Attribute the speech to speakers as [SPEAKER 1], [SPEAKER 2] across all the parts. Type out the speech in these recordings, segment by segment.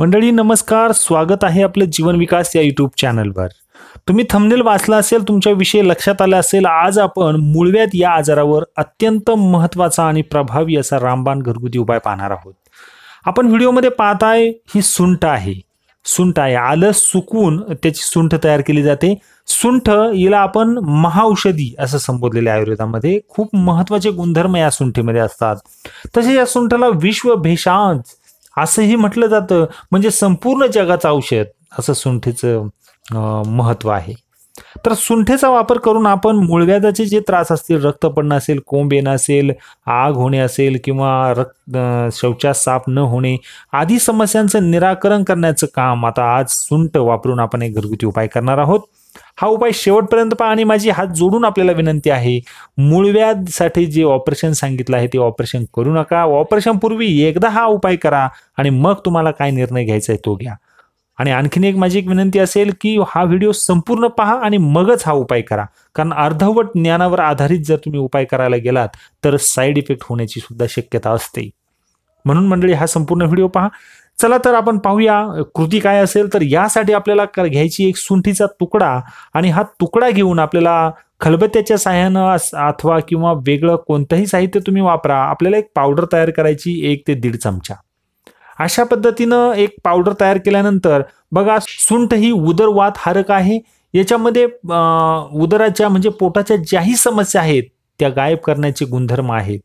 [SPEAKER 1] मंडळी नमस्कार स्वागत आहे आपलं जीवन विकास या यूट्यूब चॅनलवर तुम्ही थंबनेल वाचला असेल तुमच्याविषयी लक्षात आलं असेल आज आपण मुळव्यात या आजारावर अत्यंत महत्त्वाचा आणि प्रभावी असा रामबाण घरगुती उपाय पाहणार आहोत आपण व्हिडिओमध्ये पाहताय ही सुंठ आहे सुंठ आहे आलं सुकून त्याची सुंठ तयार केली जाते सुंठ हिला आपण महाऔषधी असं संबोधलेलं आयुर्वेदामध्ये खूप महत्त्वाचे गुणधर्म या सुंठेमध्ये असतात तसेच या सुंठला विश्व असंही म्हटलं जातं म्हणजे संपूर्ण जगाचं औषध असं सुंठीचं महत्त्व आहे तर सुंठेचा वापर करून आपण मूळव्याधाचे जे त्रास असतील रक्त पडणं असेल कोंब येणं असेल आग होणे असेल किंवा रक्त शौचास साफ न होणे आदी समस्यांचं निराकरण करण्याचं काम आता आज सुंठ वापरून आपण एक घरगुती उपाय करणार आहोत हा उपाय शेवटपर्यंत पहा आणि माझी हात जोडून आपल्याला विनंती आहे मूळव्याधसाठी जे ऑपरेशन सांगितलं आहे ते ऑपरेशन करू नका ऑपरेशनपूर्वी एकदा हा उपाय करा आणि मग तुम्हाला काय निर्णय घ्यायचा आहे तो घ्या आणि आणखीन एक माझी एक विनंती असेल की हा व्हिडिओ संपूर्ण पहा आणि मगच हा उपाय करा कारण अर्धवट ज्ञानावर आधारित जर तुम्ही उपाय करायला गेलात तर साईड इफेक्ट होण्याची सुद्धा शक्यता असते म्हणून मंडळी हा संपूर्ण व्हिडिओ पहा चला तर आपण पाहूया कृती काय असेल तर यासाठी आपल्याला घ्यायची एक सुंठीचा तुकडा आणि हा तुकडा घेऊन आपल्याला खलबत्त्याच्या साह्यानं अथवा किंवा वेगळं कोणतंही साहित्य तुम्ही वापरा आपल्याला एक पावडर तयार करायची एक ते दीड चमचा अशा पद्धतीनं एक पावडर तयार केल्यानंतर बघा सुंठ ही उदरवात हारक आहे याच्यामध्ये उदराच्या म्हणजे पोटाच्या ज्याही समस्या आहेत त्या गायब करण्याचे गुणधर्म आहेत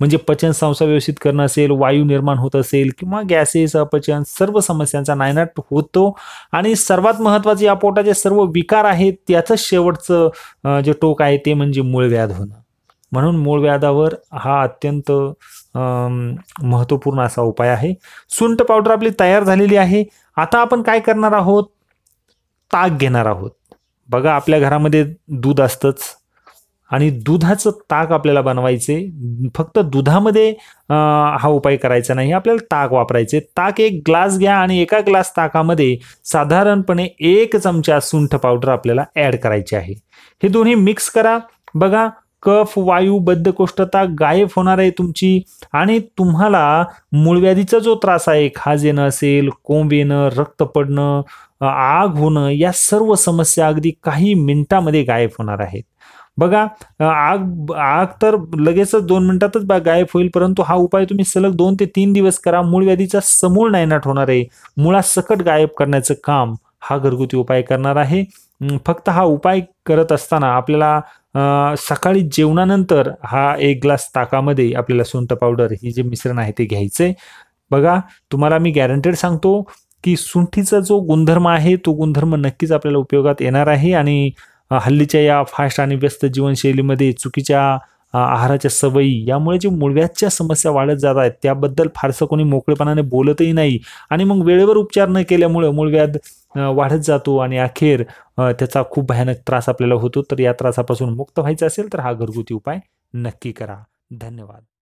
[SPEAKER 1] म्हणजे पचन संस्था व्यवस्थित करणं असेल वायू निर्माण होत असेल किंवा गॅसेस अपचन सर्व समस्यांचा नायनाट होतो आणि सर्वात महत्त्वाचे या पोटाचे सर्व विकार आहेत त्याचं शेवटचं जे टोक आहे ते म्हणजे मूळव्याध होणं म्हणून मूळ व्याधावर हा अत्यंत महत्त्वपूर्ण असा उपाय आहे सुंट पावडर आपली तयार झालेली आहे आता आपण काय करणार आहोत ताक घेणार आहोत बघा आपल्या घरामध्ये दूध असतंच आणि दुधाचं ताक आपल्याला बनवायचे फक्त दुधामध्ये हा उपाय करायचा नाही आपल्याला ताक वापरायचे ताक एक ग्लास घ्या आणि एका ग्लास ताकामध्ये साधारणपणे एक चमचा सुंठ पावडर आपल्याला ॲड करायची आहे हे दोन्ही मिक्स करा बघा कफ वायू बद्धकोष्ठता गायब होणार आहे तुमची आणि तुम्हाला मूळव्याधीचा जो त्रास आहे खाज येणं असेल कोंब येणं रक्त पडणं आग होणं या सर्व समस्या अगदी काही मिनिटामध्ये गायब होणार आहेत बघा आग आग तर लगेचच दोन मिनिटातच गायब होईल परंतु हा उपाय तुम्ही सलग दोन ते तीन दिवस करा मूळ व्याधीचा समूळ नायनाट होणार आहे सकट गायब करण्याचं काम हा घरगुती उपाय करणार आहे फक्त हा उपाय करत असताना आपल्याला सकाळी जेवणानंतर हा एक ग्लास ताकामध्ये आपल्याला सुंठ पावडर हे जे मिश्रण आहे ते घ्यायचं बघा तुम्हाला मी गॅरंटेड सांगतो की सुंठीचा जो गुणधर्म आहे तो गुणधर्म नक्कीच आपल्याला उपयोगात येणार आहे आणि हल्लीच्या या फास्ट आणि व्यस्त जीवनशैलीमध्ये चुकीच्या आहाराच्या सवयी यामुळे जे मुळव्याच्या समस्या वाढत जात आहेत त्याबद्दल फारसं कोणी मोकळेपणाने बोलतही नाही आणि मग वेळेवर उपचार न केल्यामुळे मुळव्याध वाढत जातो आणि अखेर त्याचा खूप भयानक त्रास आपल्याला होतो तर या त्रासापासून मुक्त व्हायचं असेल तर हा घरगुती उपाय नक्की करा धन्यवाद